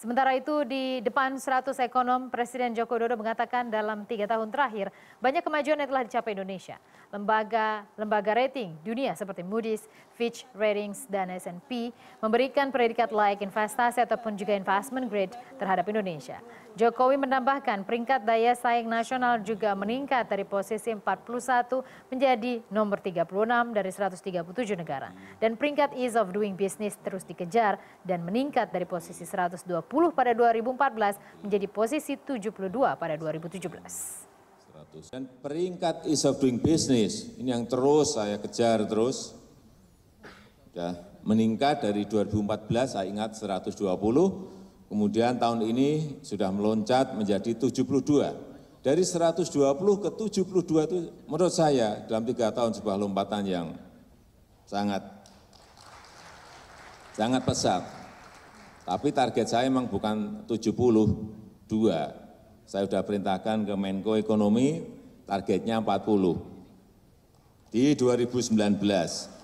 Sementara itu di depan 100 ekonom, Presiden Joko Widodo mengatakan dalam tiga tahun terakhir banyak kemajuan yang telah dicapai Indonesia. Lembaga lembaga rating dunia seperti Moody's, Fitch Ratings, dan S&P memberikan predikat layak investasi ataupun juga investment grade terhadap Indonesia. Jokowi menambahkan peringkat daya saing nasional juga meningkat dari posisi 41 menjadi nomor 36 dari 137 negara. Dan peringkat ease of doing business terus dikejar dan meningkat dari posisi 120 pada 2014 menjadi posisi 72 pada 2017. Dan peringkat ease of doing business, ini yang terus saya kejar terus, sudah meningkat dari 2014 saya ingat 120, kemudian tahun ini sudah meloncat menjadi 72. Dari 120 ke 72 itu menurut saya dalam tiga tahun sebuah lompatan yang sangat sangat pesat. Tapi target saya memang bukan 72. Saya sudah perintahkan ke Menko Ekonomi, targetnya 40. Di 2019.